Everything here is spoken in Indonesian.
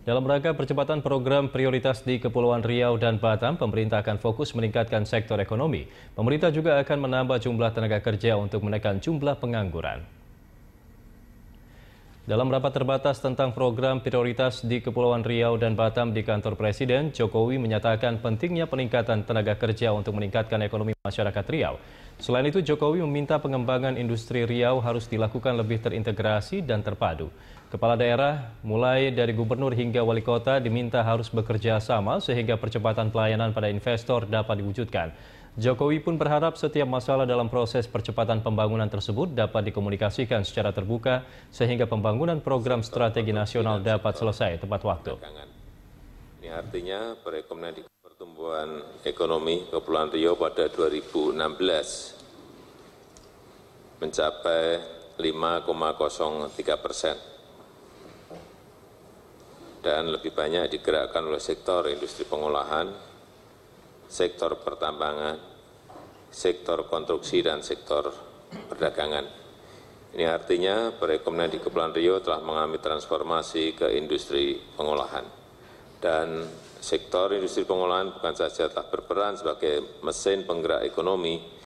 Dalam rangka percepatan program prioritas di Kepulauan Riau dan Batam, pemerintah akan fokus meningkatkan sektor ekonomi. Pemerintah juga akan menambah jumlah tenaga kerja untuk menekan jumlah pengangguran. Dalam rapat terbatas tentang program prioritas di Kepulauan Riau dan Batam di kantor Presiden, Jokowi menyatakan pentingnya peningkatan tenaga kerja untuk meningkatkan ekonomi masyarakat Riau. Selain itu, Jokowi meminta pengembangan industri Riau harus dilakukan lebih terintegrasi dan terpadu. Kepala daerah, mulai dari gubernur hingga wali kota, diminta harus bekerja sama sehingga percepatan pelayanan pada investor dapat diwujudkan. Jokowi pun berharap setiap masalah dalam proses percepatan pembangunan tersebut dapat dikomunikasikan secara terbuka sehingga pembangunan program strategi nasional dapat selesai tepat waktu. Ini artinya perekomendasi pertumbuhan ekonomi kepulauan riau pada 2016 mencapai 5,03 persen dan lebih banyak digerakkan oleh sektor industri pengolahan, sektor pertambangan, sektor konstruksi, dan sektor perdagangan. Ini artinya perekonomian di Kepulauan Riau telah mengalami transformasi ke industri pengolahan dan sektor industri pengolahan bukan saja telah berperan sebagai mesin penggerak ekonomi